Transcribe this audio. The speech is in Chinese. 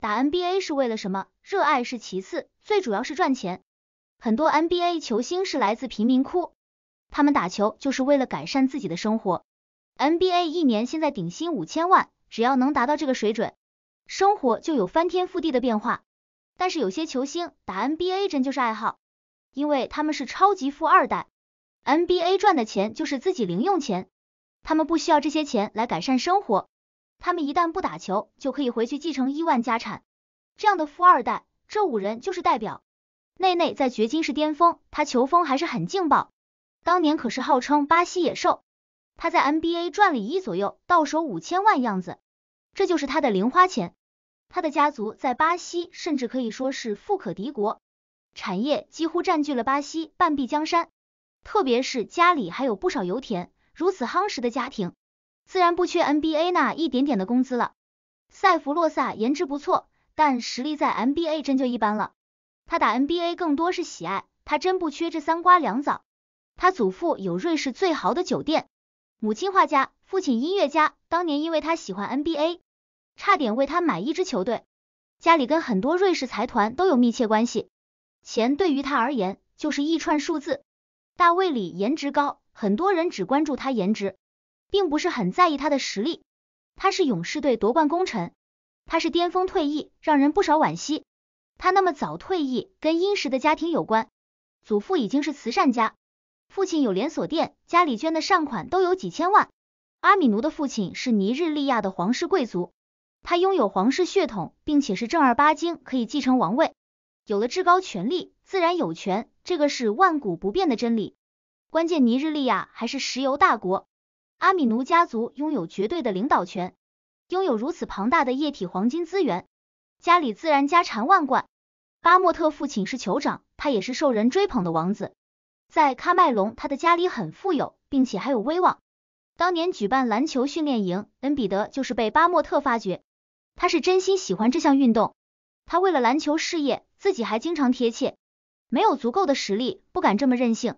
打 NBA 是为了什么？热爱是其次，最主要是赚钱。很多 NBA 球星是来自贫民窟，他们打球就是为了改善自己的生活。NBA 一年现在顶薪五千万，只要能达到这个水准，生活就有翻天覆地的变化。但是有些球星打 NBA 真就是爱好，因为他们是超级富二代，NBA 赚的钱就是自己零用钱，他们不需要这些钱来改善生活。他们一旦不打球，就可以回去继承亿万家产。这样的富二代，这五人就是代表。内内在掘金是巅峰，他球风还是很劲爆。当年可是号称巴西野兽。他在 NBA 赚了一左右，到手五千万样子，这就是他的零花钱。他的家族在巴西甚至可以说是富可敌国，产业几乎占据了巴西半壁江山。特别是家里还有不少油田，如此夯实的家庭。自然不缺 NBA 那一点点的工资了。塞弗洛萨颜值不错，但实力在 NBA 真就一般了。他打 NBA 更多是喜爱，他真不缺这三瓜两枣。他祖父有瑞士最豪的酒店，母亲画家，父亲音乐家。当年因为他喜欢 NBA，差点为他买一支球队。家里跟很多瑞士财团都有密切关系，钱对于他而言就是一串数字。大卫里颜值高，很多人只关注他颜值。并不是很在意他的实力，他是勇士队夺冠功臣，他是巅峰退役，让人不少惋惜。他那么早退役，跟殷实的家庭有关。祖父已经是慈善家，父亲有连锁店，家里捐的善款都有几千万。阿米奴的父亲是尼日利亚的皇室贵族，他拥有皇室血统，并且是正儿八经可以继承王位。有了至高权力，自然有权，这个是万古不变的真理。关键尼日利亚还是石油大国。阿米奴家族拥有绝对的领导权，拥有如此庞大的液体黄金资源，家里自然家产万贯。巴莫特父亲是酋长，他也是受人追捧的王子。在喀麦隆，他的家里很富有，并且还有威望。当年举办篮球训练营，恩比德就是被巴莫特发掘。他是真心喜欢这项运动，他为了篮球事业，自己还经常贴切。没有足够的实力，不敢这么任性。